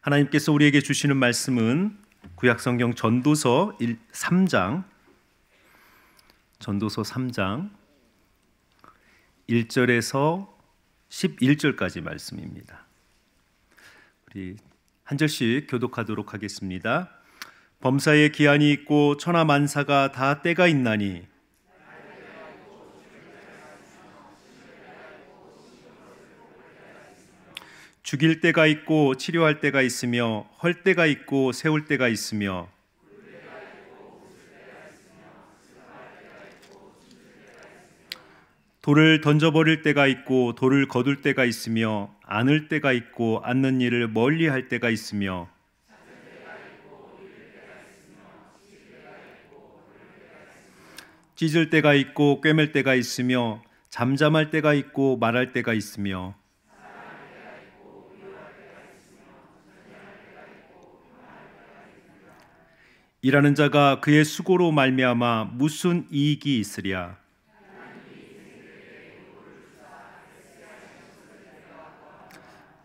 하나님께서 우리에게 주시는 말씀은 구약성경 전도서 1, 3장 전도서 3장 1절에서 11절까지 말씀입니다. 우리 한 절씩 교독하도록 하겠습니다. 범사에 기한이 있고 천하 만사가 다 때가 있나니 죽일 때가 있고 치료할 때가 있으며 헐 때가 있고 세울 때가 있으며 돌을 던져버릴 때가 있고 돌을 거둘 때가 있으며 안을 때가 있고 앉는 일을 멀리 할 때가 있으며 찢을 때가 있고 꿰맬 때가 있으며 잠잠할 때가 있고 말할 때가 있으며 일하는 자가 그의 수고로 말미암아 무슨 이익이 있으랴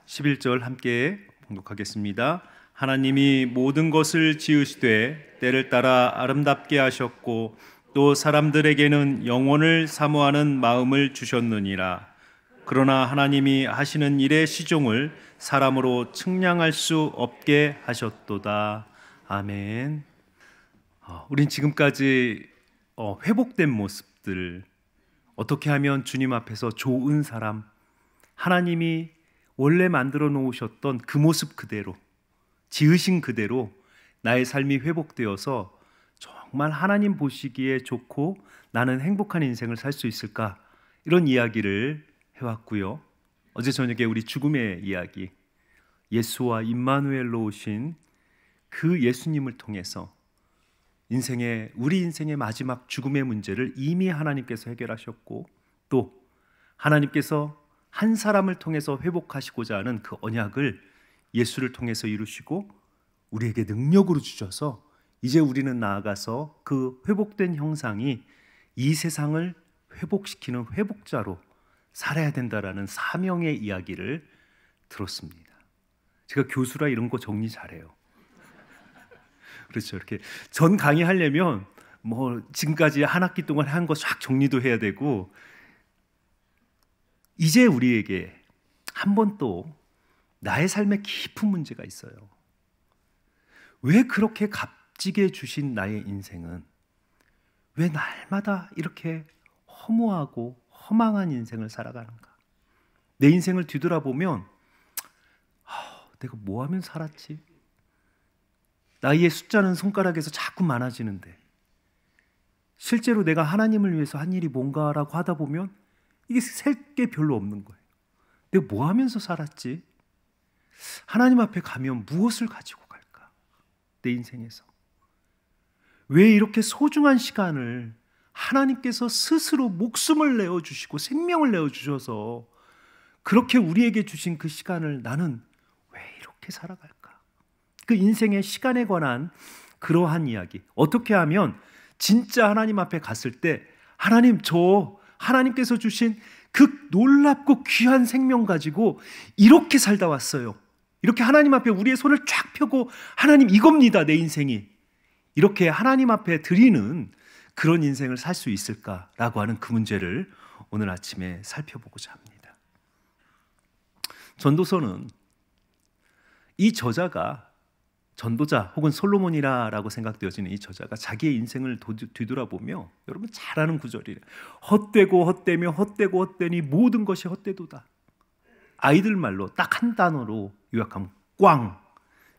십일절 함께 봉독하겠습니다. 하나님이 모든 것을 지으시되 때를 따라 아름답게 하셨고 또 사람들에게는 영혼을 사모하는 마음을 주셨느니라. 그러나 하나님이 하시는 일의 시종을 사람으로 측량할 수 없게 하셨도다. 아멘. 어, 우린 지금까지 어, 회복된 모습들 어떻게 하면 주님 앞에서 좋은 사람 하나님이 원래 만들어 놓으셨던 그 모습 그대로 지으신 그대로 나의 삶이 회복되어서 정말 하나님 보시기에 좋고 나는 행복한 인생을 살 수 있을까 이런 이야기를 해왔고요. 어제 저녁에 우리 죽음의 이야기 예수와 임마누엘로 오신 그 예수님을 통해서 인생의 우리 인생의 마지막 죽음의 문제를 이미 하나님께서 해결하셨고 또 하나님께서 한 사람을 통해서 회복하시고자 하는 그 언약을 예수를 통해서 이루시고 우리에게 능력으로 주셔서 이제 우리는 나아가서 그 회복된 형상이 이 세상을 회복시키는 회복자로 살아야 된다라는 사명의 이야기를 들었습니다. 제가 교수라 이런 거 정리 잘해요. 그렇죠. 이렇게 전 강의하려면 뭐 지금까지 한 학기 동안 한거쫙 정리도 해야 되고 이제 우리에게 한 번 또 나의 삶에 깊은 문제가 있어요. 왜 그렇게 값지게 주신 나의 인생은 왜 날마다 이렇게 허무하고 허망한 인생을 살아가는가? 내 인생을 뒤돌아보면 아, 내가 뭐 하면 살았지? 나이의 숫자는 손가락에서 자꾸 많아지는데 실제로 내가 하나님을 위해서 한 일이 뭔가라고 하다 보면 이게 셀 게 별로 없는 거예요. 내가 뭐 하면서 살았지? 하나님 앞에 가면 무엇을 가지고 갈까? 내 인생에서. 왜 이렇게 소중한 시간을 하나님께서 스스로 목숨을 내어주시고 생명을 내어주셔서 그렇게 우리에게 주신 그 시간을 나는 왜 이렇게 살아갈까? 그 인생의 시간에 관한 그러한 이야기. 어떻게 하면 진짜 하나님 앞에 갔을 때 하나님 저 하나님께서 주신 그 놀랍고 귀한 생명 가지고 이렇게 살다 왔어요. 이렇게 하나님 앞에 우리의 손을 쫙 펴고 하나님 이겁니다. 내 인생이. 이렇게 하나님 앞에 드리는 그런 인생을 살 수 있을까라고 하는 그 문제를 오늘 아침에 살펴보고자 합니다. 전도서는 이 저자가 전도자 혹은 솔로몬이라라고 생각되어지는 이 저자가 자기의 인생을 도, 뒤돌아보며 여러분 잘 아는 구절이래요 헛되고 헛되며 헛되고 헛되니 모든 것이 헛되도다. 아이들 말로 딱 한 단어로 요약하면 꽝.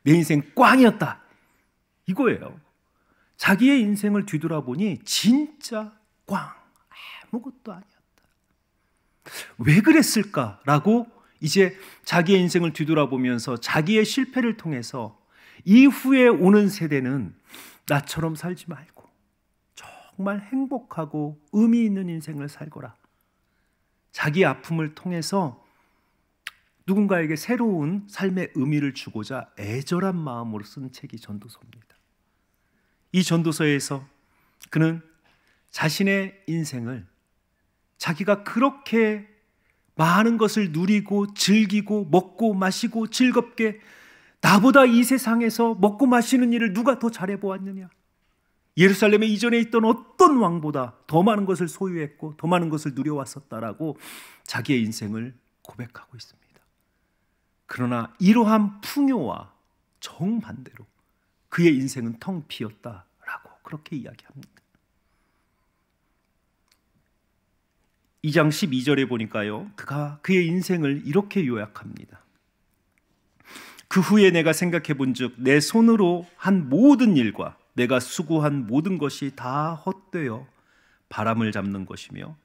내 인생 꽝이었다. 이거예요. 자기의 인생을 뒤돌아보니 진짜 꽝. 아무것도 아니었다. 왜 그랬을까라고 이제 자기의 인생을 뒤돌아보면서 자기의 실패를 통해서 이후에 오는 세대는 나처럼 살지 말고 정말 행복하고 의미 있는 인생을 살거라. 자기 아픔을 통해서 누군가에게 새로운 삶의 의미를 주고자 애절한 마음으로 쓴 책이 전도서입니다. 이 전도서에서 그는 자신의 인생을 자기가 그렇게 많은 것을 누리고 즐기고 먹고 마시고 즐겁게 나보다 이 세상에서 먹고 마시는 일을 누가 더 잘해 보았느냐? 예루살렘에 이전에 있던 어떤 왕보다 더 많은 것을 소유했고 더 많은 것을 누려왔었다라고 자기의 인생을 고백하고 있습니다. 그러나 이러한 풍요와 정반대로 그의 인생은 텅 비었다라고 그렇게 이야기합니다. 2장 12절에 보니까요. 그가 그의 인생을 이렇게 요약합니다. 그 후에 내가 생각해 본즉 내 손으로 한 모든 일과 내가 수고한 모든 것이 다 헛되어 바람을 잡는 것이며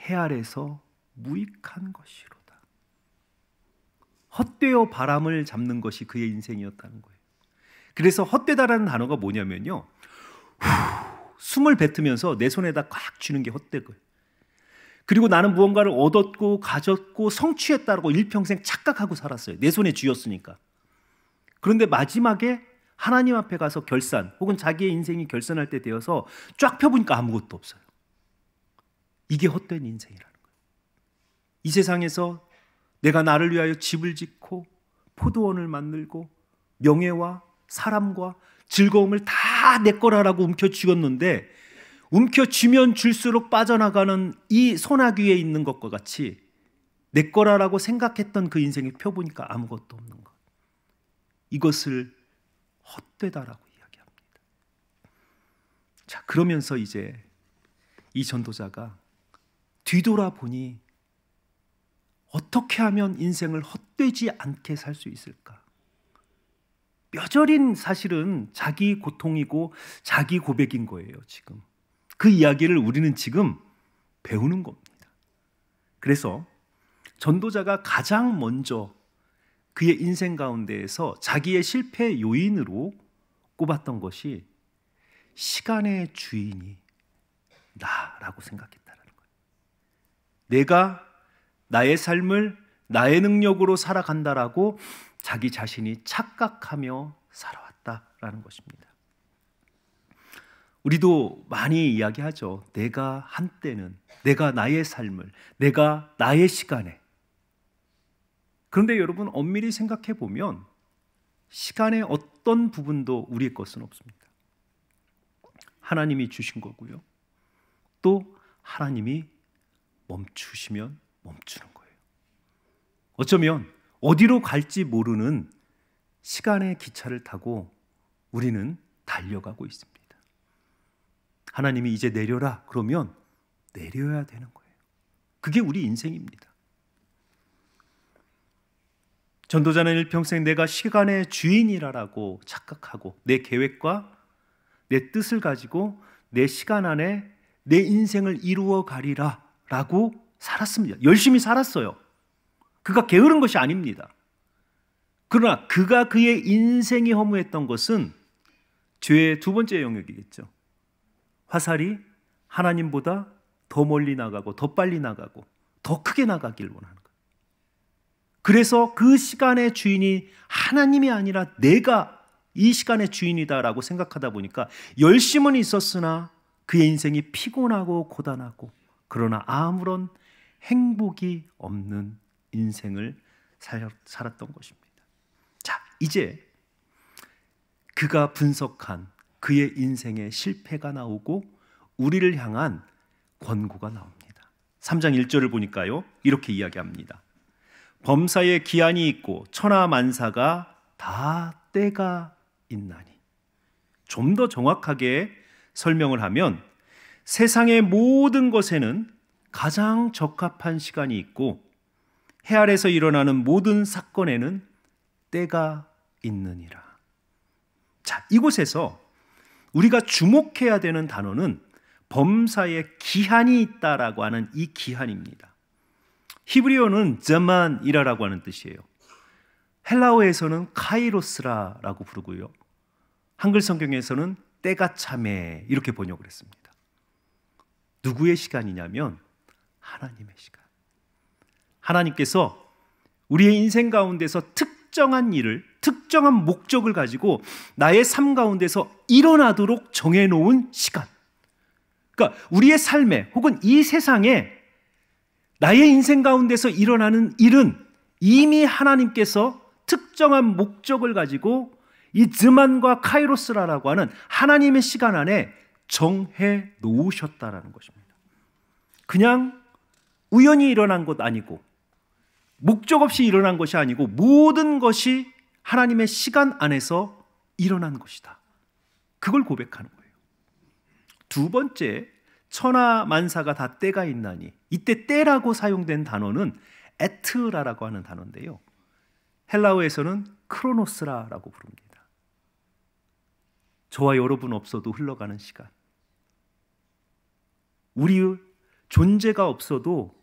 해 아래서 무익한 것이로다. 헛되어 바람을 잡는 것이 그의 인생이었다는 거예요. 그래서 헛되다라는 단어가 뭐냐면요. 후, 숨을 뱉으면서 내 손에다 꽉 쥐는 게 헛되고요. 그리고 나는 무언가를 얻었고 가졌고 성취했다고 일평생 착각하고 살았어요. 내 손에 쥐었으니까. 그런데 마지막에 하나님 앞에 가서 결산 혹은 자기의 인생이 결산할 때 되어서 쫙 펴보니까 아무것도 없어요. 이게 헛된 인생이라는 거예요. 이 세상에서 내가 나를 위하여 집을 짓고 포도원을 만들고 명예와 사람과 즐거움을 다 내 거라라고 움켜쥐었는데 움켜쥐면 줄수록 빠져나가는 이 소나귀에 있는 것과 같이 내 거라라고 생각했던 그 인생이 펴보니까 아무것도 없는 거. 이것을 헛되다라고 이야기합니다. 자, 그러면서 이제 이 전도자가 뒤돌아보니 어떻게 하면 인생을 헛되지 않게 살 수 있을까? 뼈저린 사실은 자기 고통이고 자기 고백인 거예요, 지금. 그 이야기를 우리는 지금 배우는 겁니다. 그래서 전도자가 가장 먼저 그의 인생 가운데에서 자기의 실패 요인으로 꼽았던 것이 시간의 주인이 나라고 생각했다라는 거예요. 내가 나의 삶을 나의 능력으로 살아간다라고 자기 자신이 착각하며 살아왔다라는 것입니다. 우리도 많이 이야기하죠. 내가 한때는 내가 나의 삶을 내가 나의 시간에 그런데 여러분 엄밀히 생각해 보면 시간의 어떤 부분도 우리의 것은 없습니다. 하나님이 주신 거고요. 또 하나님이 멈추시면 멈추는 거예요. 어쩌면 어디로 갈지 모르는 시간의 기차를 타고 우리는 달려가고 있습니다. 하나님이 이제 내려라 그러면 내려야 되는 거예요. 그게 우리 인생입니다. 전도자는 일평생 내가 시간의 주인이라라고 착각하고 내 계획과 내 뜻을 가지고 내 시간 안에 내 인생을 이루어 가리라라고 살았습니다. 열심히 살았어요. 그가 게으른 것이 아닙니다. 그러나 그가 그의 인생이 허무했던 것은 죄의 두 번째 영역이겠죠. 화살이 하나님보다 더 멀리 나가고 더 빨리 나가고 더 크게 나가길 원하는 그래서 그 시간의 주인이 하나님이 아니라 내가 이 시간의 주인이다라고 생각하다 보니까 열심은 있었으나 그의 인생이 피곤하고 고단하고 그러나 아무런 행복이 없는 인생을 살았던 것입니다. 자, 이제 그가 분석한 그의 인생의 실패가 나오고 우리를 향한 권고가 나옵니다. 3장 1절을 보니까요. 이렇게 이야기합니다. 범사에 기한이 있고 천하 만사가 다 때가 있나니. 좀 더 정확하게 설명을 하면 세상의 모든 것에는 가장 적합한 시간이 있고 해 아래서 일어나는 모든 사건에는 때가 있느니라. 자, 이곳에서 우리가 주목해야 되는 단어는 범사에 기한이 있다라고 하는 이 기한입니다. 히브리어는 제만이라라고 하는 뜻이에요. 헬라어에서는 카이로스라라고 부르고요. 한글 성경에서는 때가 참에 이렇게 번역을 했습니다. 누구의 시간이냐면 하나님의 시간. 하나님께서 우리의 인생 가운데서 특정한 일을 특정한 목적을 가지고 나의 삶 가운데서 일어나도록 정해놓은 시간. 그러니까 우리의 삶에 혹은 이 세상에 나의 인생 가운데서 일어나는 일은 이미 하나님께서 특정한 목적을 가지고 이 즈만과 카이로스라라고 하는 하나님의 시간 안에 정해 놓으셨다라는 것입니다. 그냥 우연히 일어난 것 아니고 목적 없이 일어난 것이 아니고 모든 것이 하나님의 시간 안에서 일어난 것이다. 그걸 고백하는 거예요. 두 번째, 천하 만사가 다 때가 있나니 이 때 때라고 사용된 단어는 에트라라고 하는 단어인데요. 헬라어에서는 크로노스라라고 부릅니다. 저와 여러분 없어도 흘러가는 시간. 우리의 존재가 없어도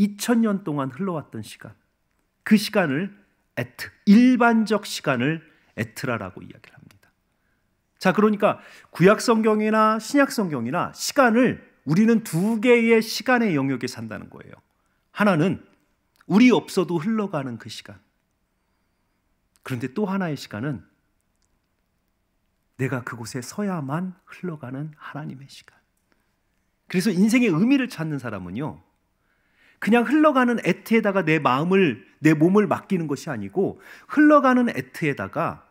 2000년 동안 흘러왔던 시간. 그 시간을 에트, 일반적 시간을 에트라라고 이야기 합니다. 자, 그러니까 구약 성경이나 신약 성경이나 시간을 우리는 두 개의 시간의 영역에 산다는 거예요. 하나는 우리 없어도 흘러가는 그 시간. 그런데 또 하나의 시간은 내가 그곳에 서야만 흘러가는 하나님의 시간. 그래서 인생의 의미를 찾는 사람은요, 그냥 흘러가는 애트에다가 내 마음을, 내 몸을 맡기는 것이 아니고, 흘러가는 애트에다가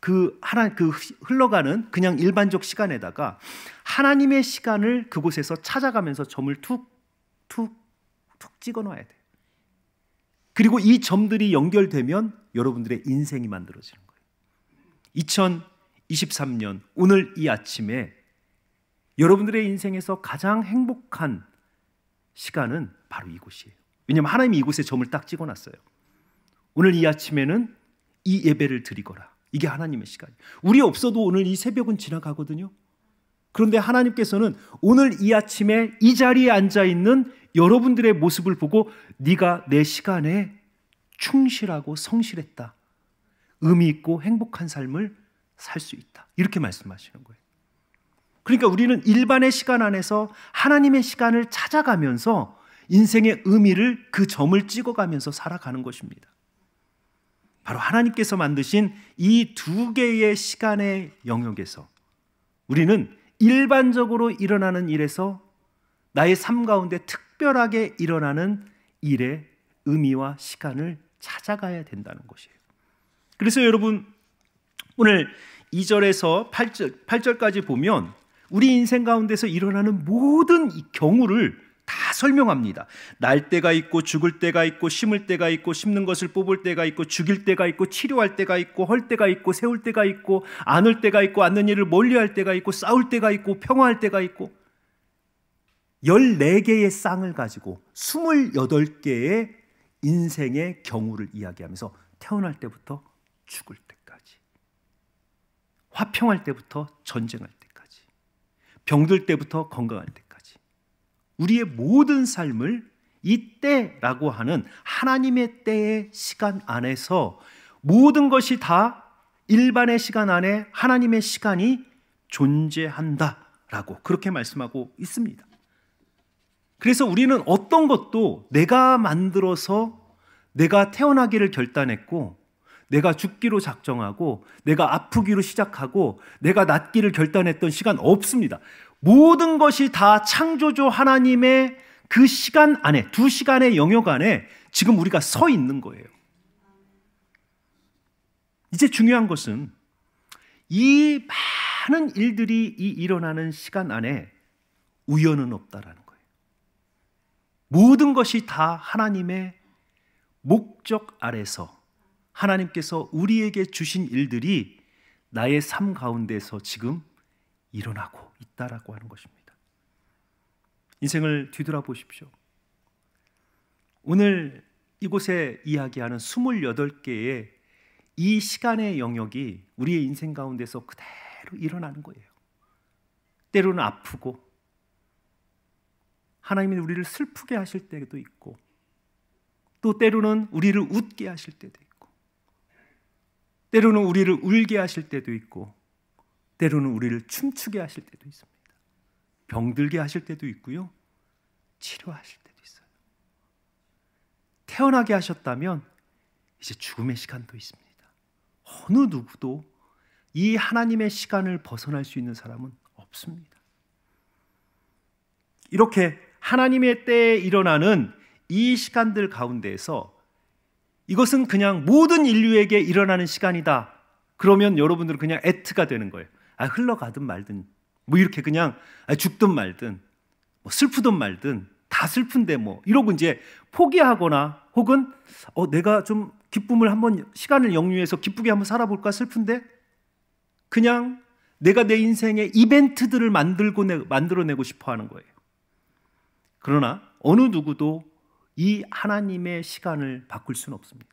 그 하나 그 흘러가는 그냥 일반적 시간에다가 하나님의 시간을 그곳에서 찾아가면서 점을 툭툭툭 툭 찍어놔야 돼. 그리고 이 점들이 연결되면 여러분들의 인생이 만들어지는 거예요. 2023년 오늘 이 아침에 여러분들의 인생에서 가장 행복한 시간은 바로 이곳이에요. 왜냐하면 하나님이 이곳에 점을 딱 찍어놨어요. 오늘 이 아침에는 이 예배를 드리거라. 이게 하나님의 시간. 우리 없어도 오늘 이 새벽은 지나가거든요. 그런데 하나님께서는 오늘 이 아침에 이 자리에 앉아 있는 여러분들의 모습을 보고 네가 내 시간에 충실하고 성실했다. 의미 있고 행복한 삶을 살 수 있다. 이렇게 말씀하시는 거예요. 그러니까 우리는 일반의 시간 안에서 하나님의 시간을 찾아가면서 인생의 의미를 그 점을 찍어가면서 살아가는 것입니다. 바로 하나님께서 만드신 이 두 개의 시간의 영역에서 우리는 일반적으로 일어나는 일에서 나의 삶 가운데 특별하게 일어나는 일의 의미와 시간을 찾아가야 된다는 것이에요. 그래서 여러분 오늘 2절에서 8절, 8절까지 보면 우리 인생 가운데서 일어나는 모든 경우를 다 설명합니다. 날 때가 있고 죽을 때가 있고 심을 때가 있고 심는 것을 뽑을 때가 있고 죽일 때가 있고 치료할 때가 있고 헐 때가 있고 세울 때가 있고 안을 때가 있고 안는 일을 멀리할 때가 있고 싸울 때가 있고 평화할 때가 있고 14개의 쌍을 가지고 28개의 인생의 경우를 이야기하면서 태어날 때부터 죽을 때까지 화평할 때부터 전쟁할 때까지 병들 때부터 건강할 때까지 우리의 모든 삶을 이 때라고 하는 하나님의 때의 시간 안에서 모든 것이 다 일반의 시간 안에 하나님의 시간이 존재한다라고 그렇게 말씀하고 있습니다. 그래서 우리는 어떤 것도 내가 만들어서 내가 태어나기를 결단했고 내가 죽기로 작정하고 내가 아프기로 시작하고 내가 낫기를 결단했던 시간 없습니다. 모든 것이 다 창조주 하나님의 그 시간 안에, 두 시간의 영역 안에 지금 우리가 서 있는 거예요. 이제 중요한 것은 이 많은 일들이 이 일어나는 시간 안에 우연은 없다라는 거예요. 모든 것이 다 하나님의 목적 아래서 하나님께서 우리에게 주신 일들이 나의 삶 가운데서 지금 일어나고 있다라고 하는 것입니다. 인생을 뒤돌아보십시오. 오늘 이곳에 이야기하는 28개의 이 시간의 영역이 우리의 인생 가운데서 그대로 일어나는 거예요. 때로는 아프고 하나님이 우리를 슬프게 하실 때도 있고 또 때로는 우리를 웃게 하실 때도 있고 때로는 우리를 울게 하실 때도 있고 때로는 우리를 춤추게 하실 때도 있습니다. 병들게 하실 때도 있고요. 치료하실 때도 있어요. 태어나게 하셨다면 이제 죽음의 시간도 있습니다. 어느 누구도 이 하나님의 시간을 벗어날 수 있는 사람은 없습니다. 이렇게 하나님의 때에 일어나는 이 시간들 가운데에서 이것은 그냥 모든 인류에게 일어나는 시간이다. 그러면 여러분들은 그냥 에트가 되는 거예요. 아, 흘러가든 말든 뭐 이렇게 그냥 아, 죽든 말든 뭐 슬프든 말든 다 슬픈데 뭐 이러고 이제 포기하거나 혹은 어, 내가 좀 기쁨을 한번 시간을 역류해서 기쁘게 한번 살아볼까 슬픈데 그냥 내가 내 인생의 이벤트들을 만들고 내, 만들어내고 싶어 하는 거예요. 그러나 어느 누구도 이 하나님의 시간을 바꿀 수는 없습니다.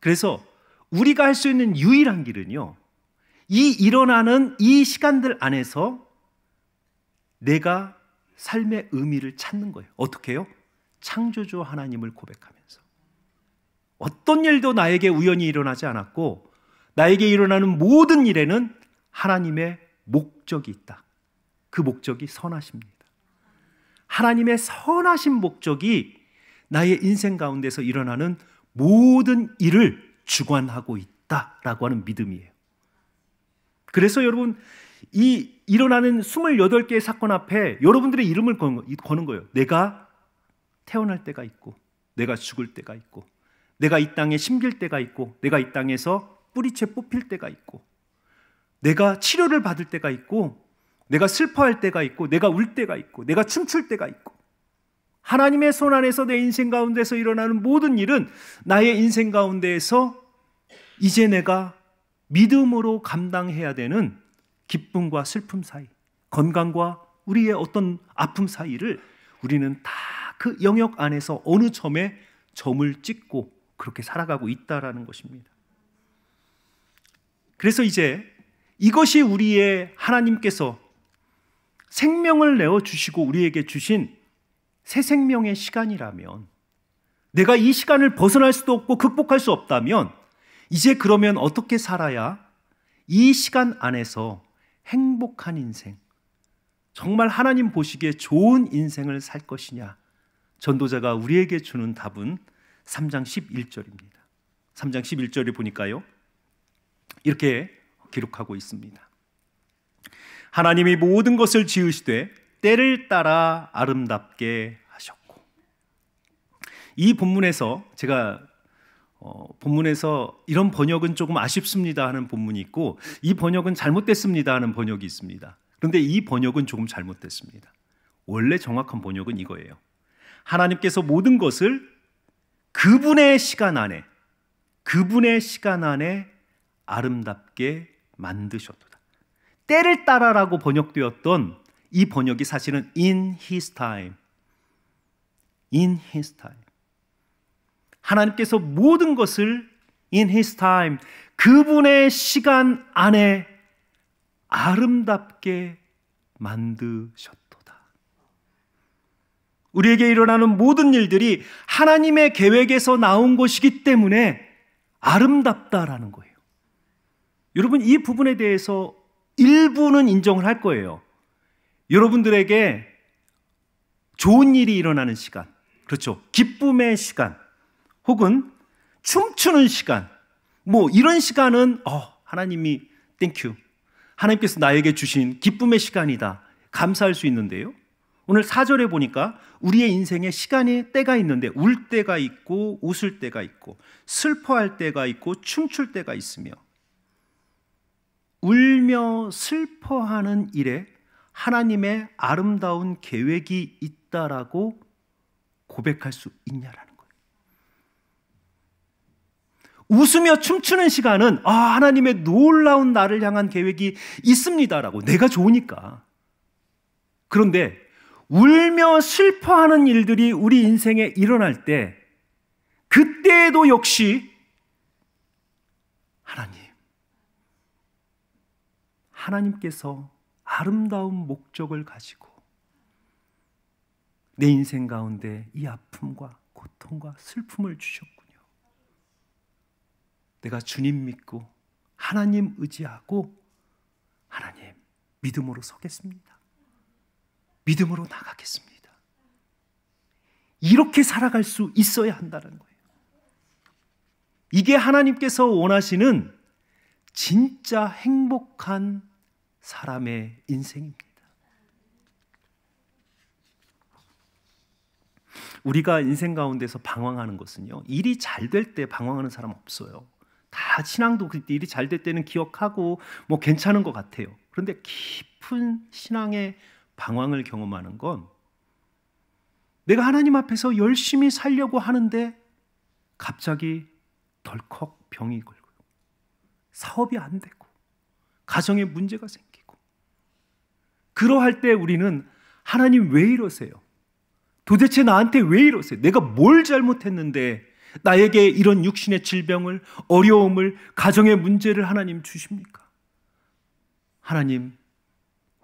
그래서 우리가 할 수 있는 유일한 길은요, 이 일어나는 이 시간들 안에서 내가 삶의 의미를 찾는 거예요. 어떻게 해요? 창조주 하나님을 고백하면서. 어떤 일도 나에게 우연히 일어나지 않았고, 나에게 일어나는 모든 일에는 하나님의 목적이 있다. 그 목적이 선하십니다. 하나님의 선하신 목적이 나의 인생 가운데서 일어나는 모든 일을 주관하고 있다라고 하는 믿음이에요. 그래서 여러분 이 일어나는 28개의 사건 앞에 여러분들의 이름을 거는 거예요. 내가 태어날 때가 있고 내가 죽을 때가 있고 내가 이 땅에 심길 때가 있고 내가 이 땅에서 뿌리채 뽑힐 때가 있고 내가 치료를 받을 때가 있고 내가 슬퍼할 때가 있고 내가 울 때가 있고 내가 춤출 때가 있고 하나님의 손 안에서 내 인생 가운데서 일어나는 모든 일은 나의 인생 가운데에서 이제 내가 믿음으로 감당해야 되는 기쁨과 슬픔 사이, 건강과 우리의 어떤 아픔 사이를 우리는 다 그 영역 안에서 어느 점에 점을 찍고 그렇게 살아가고 있다라는 것입니다. 그래서 이제 이것이 우리의 하나님께서 생명을 내어 주시고 우리에게 주신 새 생명의 시간이라면 내가 이 시간을 벗어날 수도 없고 극복할 수 없다면 이제 그러면 어떻게 살아야 이 시간 안에서 행복한 인생, 정말 하나님 보시기에 좋은 인생을 살 것이냐? 전도자가 우리에게 주는 답은 3장 11절입니다. 3장 11절에 보니까요. 이렇게 기록하고 있습니다. 하나님이 모든 것을 지으시되 때를 따라 아름답게 하셨고. 이 본문에서 제가 어, 본문에서 이런 번역은 조금 아쉽습니다 하는 본문이 있고 이 번역은 잘못됐습니다 하는 번역이 있습니다. 그런데 이 번역은 조금 잘못됐습니다. 원래 정확한 번역은 이거예요. 하나님께서 모든 것을 그분의 시간 안에 그분의 시간 안에 아름답게 만드셨도다. 때를 따라라고 번역되었던 이 번역이 사실은 in his time. in his time. 하나님께서 모든 것을 in his time 그분의 시간 안에 아름답게 만드셨도다. 우리에게 일어나는 모든 일들이 하나님의 계획에서 나온 것이기 때문에 아름답다라는 거예요. 여러분 이 부분에 대해서 일부는 인정을 할 거예요. 여러분들에게 좋은 일이 일어나는 시간, 그렇죠. 기쁨의 시간, 혹은 춤추는 시간, 뭐 이런 시간은 어, 하나님이 땡큐. 하나님께서 나에게 주신 기쁨의 시간이다. 감사할 수 있는데요. 오늘 사절에 보니까 우리의 인생에 시간이 때가 있는데 울 때가 있고 웃을 때가 있고 슬퍼할 때가 있고 춤출 때가 있으며 울며 슬퍼하는 일에 하나님의 아름다운 계획이 있다라고 고백할 수 있냐라. 웃으며 춤추는 시간은 아, 하나님의 놀라운 나를 향한 계획이 있습니다라고 내가 좋으니까. 그런데 울며 슬퍼하는 일들이 우리 인생에 일어날 때 그때에도 역시 하나님 하나님께서 아름다운 목적을 가지고 내 인생 가운데 이 아픔과 고통과 슬픔을 주셨고 내가 주님 믿고 하나님 의지하고 하나님 믿음으로 서겠습니다. 믿음으로 나가겠습니다. 이렇게 살아갈 수 있어야 한다는 거예요. 이게 하나님께서 원하시는 진짜 행복한 사람의 인생입니다. 우리가 인생 가운데서 방황하는 것은요, 일이 잘 될 때 방황하는 사람 없어요. 다 신앙도 그때 일이 잘 될 때는 기억하고 뭐 괜찮은 것 같아요. 그런데 깊은 신앙의 방황을 경험하는 건 내가 하나님 앞에서 열심히 살려고 하는데 갑자기 덜컥 병이 걸고 사업이 안 되고 가정에 문제가 생기고 그러할 때 우리는 하나님 왜 이러세요? 도대체 나한테 왜 이러세요? 내가 뭘 잘못했는데 나에게 이런 육신의 질병을, 어려움을, 가정의 문제를 하나님 주십니까? 하나님,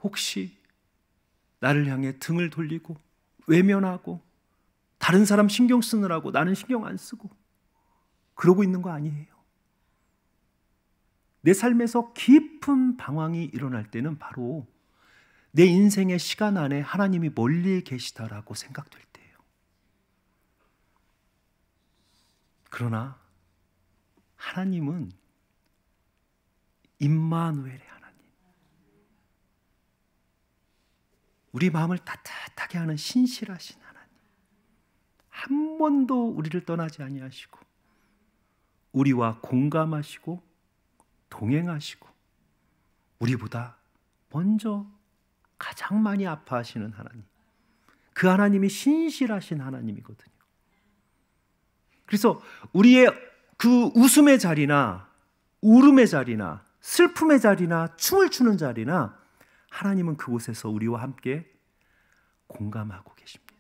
혹시 나를 향해 등을 돌리고, 외면하고, 다른 사람 신경 쓰느라고 나는 신경 안 쓰고, 그러고 있는 거 아니에요. 내 삶에서 깊은 방황이 일어날 때는 바로 내 인생의 시간 안에 하나님이 멀리 계시다라고 생각될 때. 그러나 하나님은 임마누엘의 하나님. 우리 마음을 따뜻하게 하는 신실하신 하나님. 한 번도 우리를 떠나지 아니하시고 우리와 공감하시고 동행하시고 우리보다 먼저 가장 많이 아파하시는 하나님. 그 하나님이 신실하신 하나님이거든요. 그래서 우리의 그 웃음의 자리나 울음의 자리나 슬픔의 자리나 춤을 추는 자리나 하나님은 그곳에서 우리와 함께 공감하고 계십니다.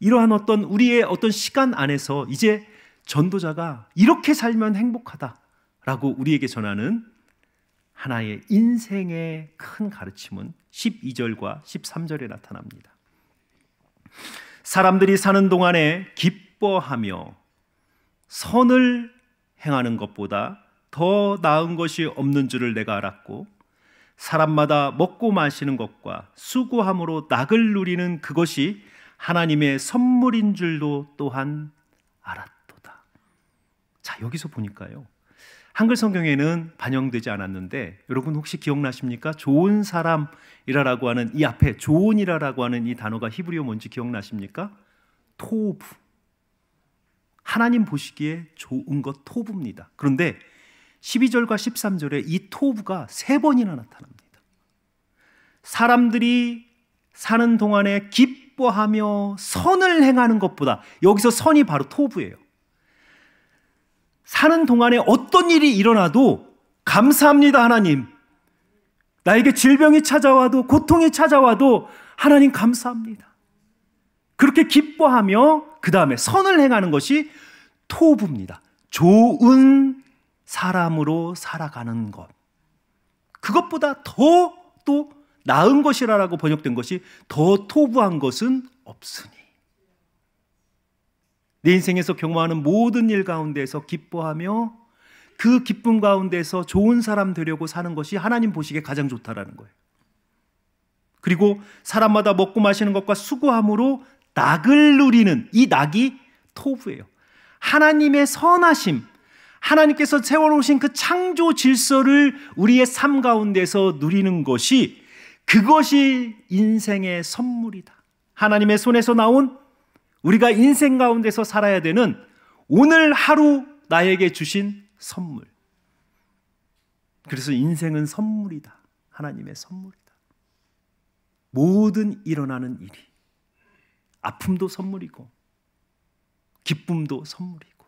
이러한 어떤 우리의 어떤 시간 안에서 이제 전도자가 이렇게 살면 행복하다라고 우리에게 전하는 하나의 인생의 큰 가르침은 12절과 13절에 나타납니다. 사람들이 사는 동안에 기뻐하며 선을 행하는 것보다 더 나은 것이 없는 줄을 내가 알았고 사람마다 먹고 마시는 것과 수고함으로 낙을 누리는 그것이 하나님의 선물인 줄도 또한 알았도다. 자, 여기서 보니까요. 한글 성경에는 반영되지 않았는데 여러분 혹시 기억나십니까? 좋은 사람이라라고 하는 이 앞에 좋은이라라고 하는 이 단어가 히브리어 뭔지 기억나십니까? 토브. 하나님 보시기에 좋은 것 토브입니다. 그런데 12절과 13절에 이 토브가 세 번이나 나타납니다. 사람들이 사는 동안에 기뻐하며 선을 행하는 것보다 여기서 선이 바로 토브예요. 사는 동안에 어떤 일이 일어나도 감사합니다, 하나님. 나에게 질병이 찾아와도 고통이 찾아와도 하나님 감사합니다. 그렇게 기뻐하며 그 다음에 선을 행하는 것이 토부입니다. 좋은 사람으로 살아가는 것. 그것보다 더 또 나은 것이라고 번역된 것이 더 토부한 것은 없으니. 내 인생에서 경험하는 모든 일 가운데에서 기뻐하며 그 기쁨 가운데서 좋은 사람 되려고 사는 것이 하나님 보시기에 가장 좋다라는 거예요. 그리고 사람마다 먹고 마시는 것과 수고함으로 낙을 누리는 이 낙이 토부예요. 하나님의 선하심, 하나님께서 세워놓으신 그 창조 질서를 우리의 삶 가운데서 누리는 것이 그것이 인생의 선물이다. 하나님의 손에서 나온 우리가 인생 가운데서 살아야 되는 오늘 하루 나에게 주신 선물. 그래서 인생은 선물이다. 하나님의 선물이다. 모든 일어나는 일이 아픔도 선물이고 기쁨도 선물이고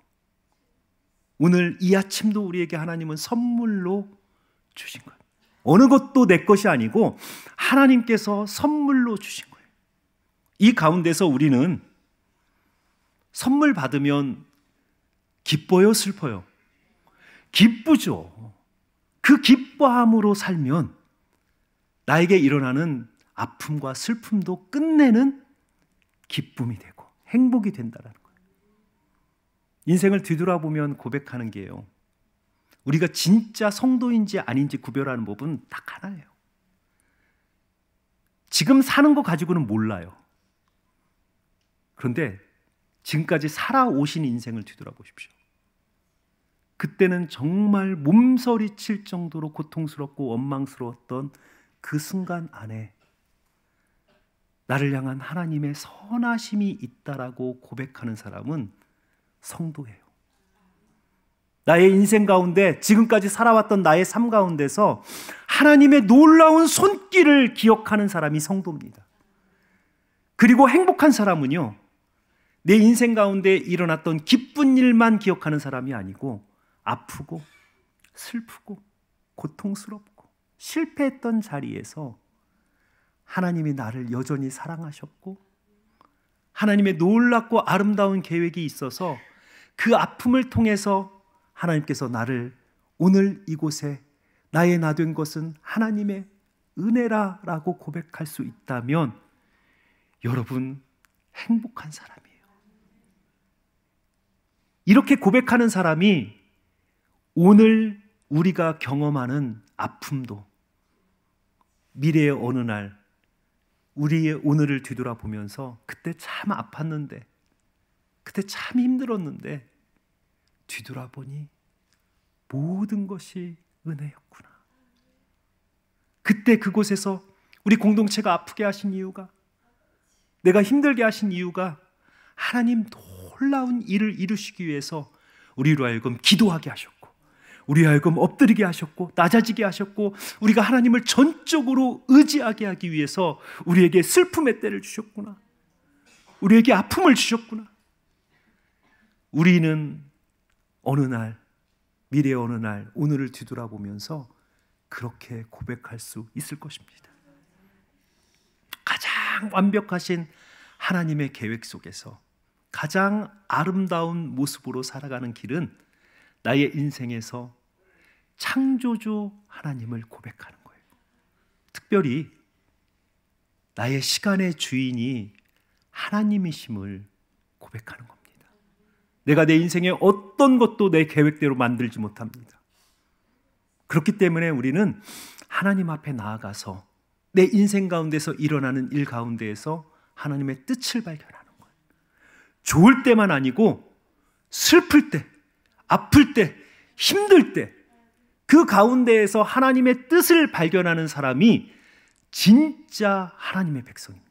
오늘 이 아침도 우리에게 하나님은 선물로 주신 거 어느 것도 내 것이 아니고 하나님께서 선물로 주신 거예요. 이 가운데서 우리는 선물 받으면 기뻐요, 슬퍼요? 기쁘죠. 그 기뻐함으로 살면 나에게 일어나는 아픔과 슬픔도 끝내는 기쁨이 되고 행복이 된다라는 거예요. 인생을 뒤돌아보면 고백하는 게요. 우리가 진짜 성도인지 아닌지 구별하는 법은 딱 하나예요. 지금 사는 거 가지고는 몰라요. 그런데 지금까지 살아오신 인생을 뒤돌아보십시오. 그때는 정말 몸서리 칠 정도로 고통스럽고 원망스러웠던 그 순간 안에 나를 향한 하나님의 선하심이 있다라고 고백하는 사람은 성도예요. 나의 인생 가운데 지금까지 살아왔던 나의 삶 가운데서 하나님의 놀라운 손길을 기억하는 사람이 성도입니다. 그리고 행복한 사람은요. 내 인생 가운데 일어났던 기쁜 일만 기억하는 사람이 아니고 아프고 슬프고 고통스럽고 실패했던 자리에서 하나님이 나를 여전히 사랑하셨고 하나님의 놀랍고 아름다운 계획이 있어서 그 아픔을 통해서 하나님께서 나를 오늘 이곳에 나의 나된 것은 하나님의 은혜라라고 고백할 수 있다면 여러분 행복한 사람 이렇게 고백하는 사람이 오늘 우리가 경험하는 아픔도 미래의 어느 날 우리의 오늘을 뒤돌아보면서 그때 참 아팠는데 그때 참 힘들었는데 뒤돌아보니 모든 것이 은혜였구나. 그때 그곳에서 우리 공동체가 아프게 하신 이유가 내가 힘들게 하신 이유가 하나님 도 놀라운 일을 이루시기 위해서 우리로 하여금 기도하게 하셨고 우리 하여금 엎드리게 하셨고 낮아지게 하셨고 우리가 하나님을 전적으로 의지하게 하기 위해서 우리에게 슬픔의 때를 주셨구나. 우리에게 아픔을 주셨구나. 우리는 어느 날 미래의 어느 날 오늘을 뒤돌아보면서 그렇게 고백할 수 있을 것입니다. 가장 완벽하신 하나님의 계획 속에서 가장 아름다운 모습으로 살아가는 길은 나의 인생에서 창조주 하나님을 고백하는 거예요. 특별히 나의 시간의 주인이 하나님이심을 고백하는 겁니다. 내가 내 인생의 어떤 것도 내 계획대로 만들지 못합니다. 그렇기 때문에 우리는 하나님 앞에 나아가서 내 인생 가운데서 일어나는 일 가운데에서 하나님의 뜻을 발견합니다. 좋을 때만 아니고 슬플 때, 아플 때, 힘들 때, 그 가운데에서 하나님의 뜻을 발견하는 사람이 진짜 하나님의 백성입니다.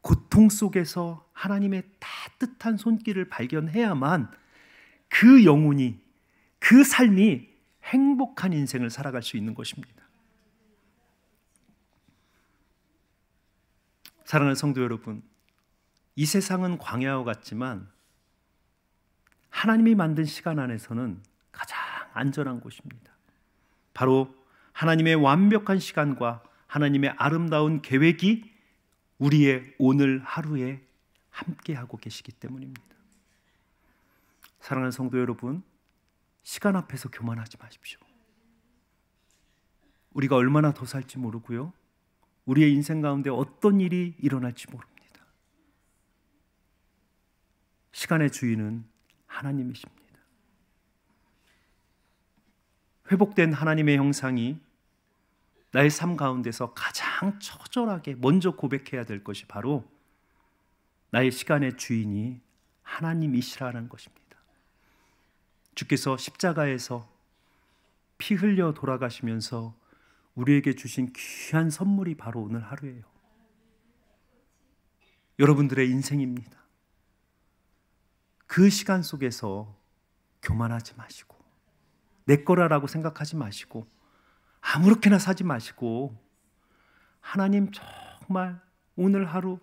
고통 속에서 하나님의 따뜻한 손길을 발견해야만 그 영혼이, 그 삶이 행복한 인생을 살아갈 수 있는 것입니다. 사랑하는 성도 여러분, 이 세상은 광야와 같지만 하나님이 만든 시간 안에서는 가장 안전한 곳입니다. 바로 하나님의 완벽한 시간과 하나님의 아름다운 계획이 우리의 오늘 하루에 함께하고 계시기 때문입니다. 사랑하는 성도 여러분, 시간 앞에서 교만하지 마십시오. 우리가 얼마나 더 살지 모르고요. 우리의 인생 가운데 어떤 일이 일어날지 모릅니다. 시간의 주인은 하나님이십니다. 회복된 하나님의 형상이 나의 삶 가운데서 가장 처절하게 먼저 고백해야 될 것이 바로 나의 시간의 주인이 하나님이시라는 것입니다. 주께서 십자가에서 피 흘려 돌아가시면서 우리에게 주신 귀한 선물이 바로 오늘 하루예요. 여러분들의 인생입니다. 그 시간 속에서 교만하지 마시고 내 거라라고 생각하지 마시고 아무렇게나 사지 마시고 하나님 정말 오늘 하루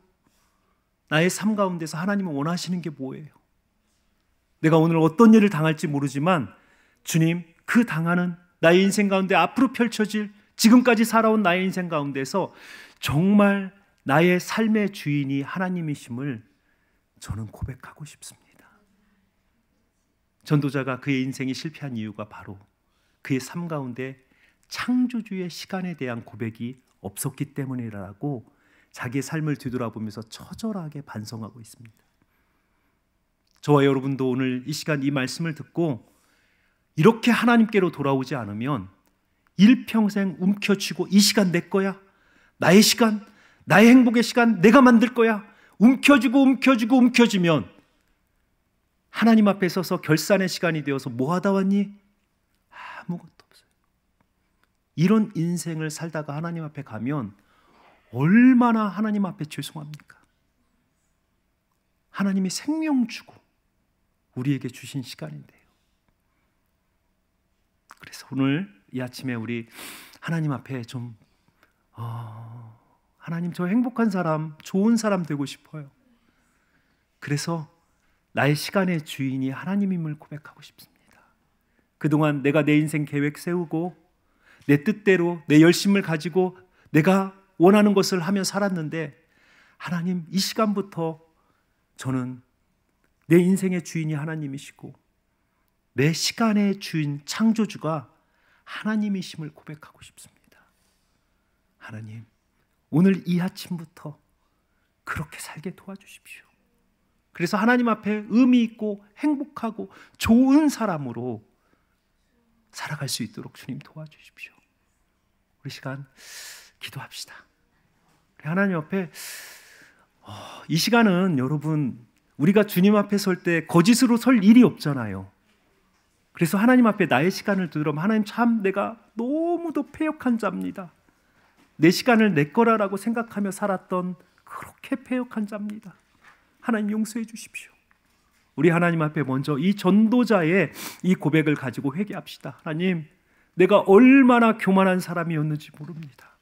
나의 삶 가운데서 하나님은 원하시는 게 뭐예요? 내가 오늘 어떤 일을 당할지 모르지만 주님 그 당하는 나의 인생 가운데 앞으로 펼쳐질 지금까지 살아온 나의 인생 가운데서 정말 나의 삶의 주인이 하나님이심을 저는 고백하고 싶습니다. 전도자가 그의 인생이 실패한 이유가 바로 그의 삶 가운데 창조주의 시간에 대한 고백이 없었기 때문이라고 자기의 삶을 뒤돌아보면서 처절하게 반성하고 있습니다. 저와 여러분도 오늘 이 시간 이 말씀을 듣고 이렇게 하나님께로 돌아오지 않으면 일평생 움켜쥐고 이 시간 내 거야. 나의 시간, 나의 행복의 시간 내가 만들 거야. 움켜쥐고 움켜쥐고 움켜쥐면 하나님 앞에 서서 결산의 시간이 되어서 뭐 하다 왔니? 아무것도 없어요. 이런 인생을 살다가 하나님 앞에 가면 얼마나 하나님 앞에 죄송합니까? 하나님이 생명 주고 우리에게 주신 시간인데요. 그래서 오늘 이 아침에 우리 하나님 앞에 좀 어, 하나님 저 행복한 사람, 좋은 사람 되고 싶어요. 그래서 나의 시간의 주인이 하나님임을 고백하고 싶습니다. 그동안 내가 내 인생 계획 세우고 내 뜻대로 내 열심을 가지고 내가 원하는 것을 하며 살았는데 하나님 이 시간부터 저는 내 인생의 주인이 하나님이시고 내 시간의 주인 창조주가 하나님이심을 고백하고 싶습니다. 하나님 오늘 이 아침부터 그렇게 살게 도와주십시오. 그래서 하나님 앞에 의미 있고 행복하고 좋은 사람으로 살아갈 수 있도록 주님 도와주십시오. 우리 시간 기도합시다. 하나님 앞에 어, 이 시간은 여러분 우리가 주님 앞에 설 때 거짓으로 설 일이 없잖아요. 그래서 하나님 앞에 나의 시간을 두으면 하나님 참 내가 너무도 패역한 자입니다. 내 시간을 내 거라라고 생각하며 살았던 그렇게 패역한 자입니다. 하나님 용서해 주십시오. 우리 하나님 앞에 먼저 이 전도자의 이 고백을 가지고 회개합시다. 하나님, 내가 얼마나 교만한 사람이었는지 모릅니다.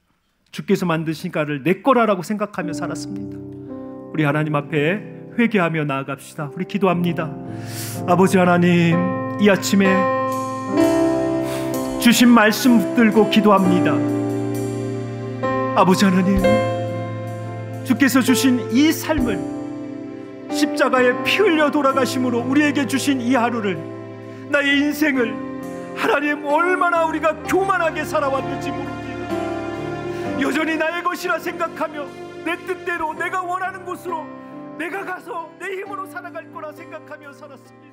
주께서 만드신 가를 내 거라라고 생각하며 살았습니다. 우리 하나님 앞에 회개하며 나아갑시다. 우리 기도합니다. 아버지 하나님, 이 아침에 주신 말씀 들고 기도합니다. 아버지 하나님, 주께서 주신 이 삶을 십자가에피 흘려 돌아가심으로 우리에게 주신 이 하루를 나의 인생을 하나님 얼마나 우리가 교만하게 살아왔는지 모릅니다. 여전히 나의 것이라 생각하며 내 뜻대로 내가 원하는 곳으로 내가 가서 내 힘으로 살아갈 거라 생각하며 살았습니다.